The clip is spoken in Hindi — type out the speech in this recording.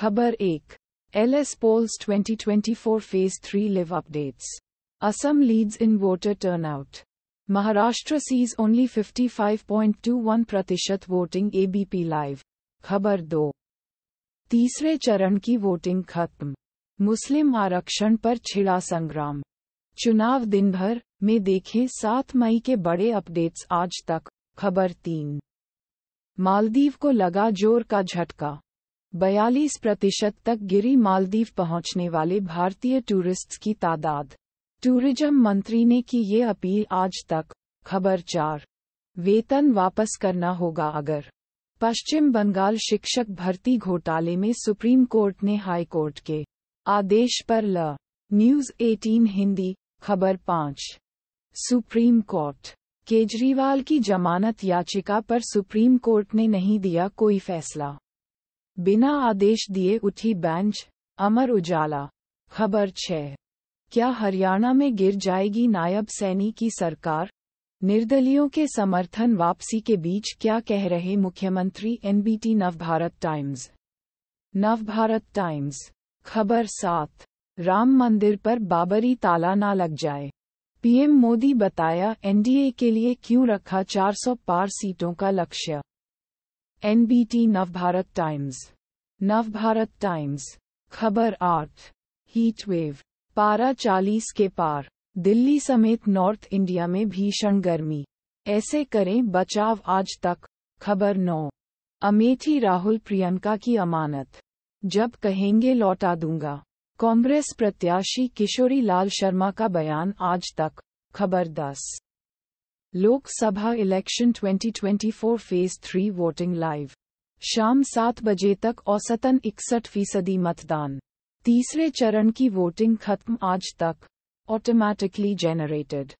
खबर एक twenty twenty four phase three live updates Assam leads in voter turnout Maharashtra sees only fifty five point two one प्रतिशत वोटिंग एबीपी लाइव खबर दो तीसरे चरण की वोटिंग खत्म मुस्लिम आरक्षण पर छिड़ा संग्राम चुनाव दिन भर में देखें सात मई के बड़े अपडेट्स आज तक खबर तीन मालदीव को लगा जोर का झटका बयालीस प्रतिशत तक गिरी मालदीव पहुंचने वाले भारतीय टूरिस्ट्स की तादाद टूरिज्म मंत्री ने की ये अपील आज तक खबर चार वेतन वापस करना होगा अगर पश्चिम बंगाल शिक्षक भर्ती घोटाले में सुप्रीम कोर्ट ने हाई कोर्ट के आदेश पर ल न्यूज 18 हिंदी खबर पाँच सुप्रीम कोर्ट केजरीवाल की जमानत याचिका पर सुप्रीम कोर्ट ने नहीं दिया कोई फैसला बिना आदेश दिए उठी बेंच अमर उजाला खबर छह क्या हरियाणा में गिर जाएगी नायब सैनी की सरकार निर्दलियों के समर्थन वापसी के बीच क्या कह रहे मुख्यमंत्री NBT Navbharat Times Navbharat Times खबर सात राम मंदिर पर बाबरी ताला ना लग जाए पीएम मोदी बताया एनडीए के लिए क्यों रखा 400 पार सीटों का लक्ष्य NBT Navbharat Times Navbharat Times खबर आठ हीट वेव पारा चालीस के पार दिल्ली समेत नॉर्थ इंडिया में भीषण गर्मी ऐसे करें बचाव आज तक खबर नौ अमेठी राहुल प्रियंका की अमानत जब कहेंगे लौटा दूंगा कांग्रेस प्रत्याशी किशोरी लाल शर्मा का बयान आज तक खबर दस Lok Sabha election 2024 phase three voting live शाम सात बजे तक औसतन इकसठ फीसदी मतदान तीसरे चरण की वोटिंग खत्म आज तक ऑटोमैटिकली जेनरेटेड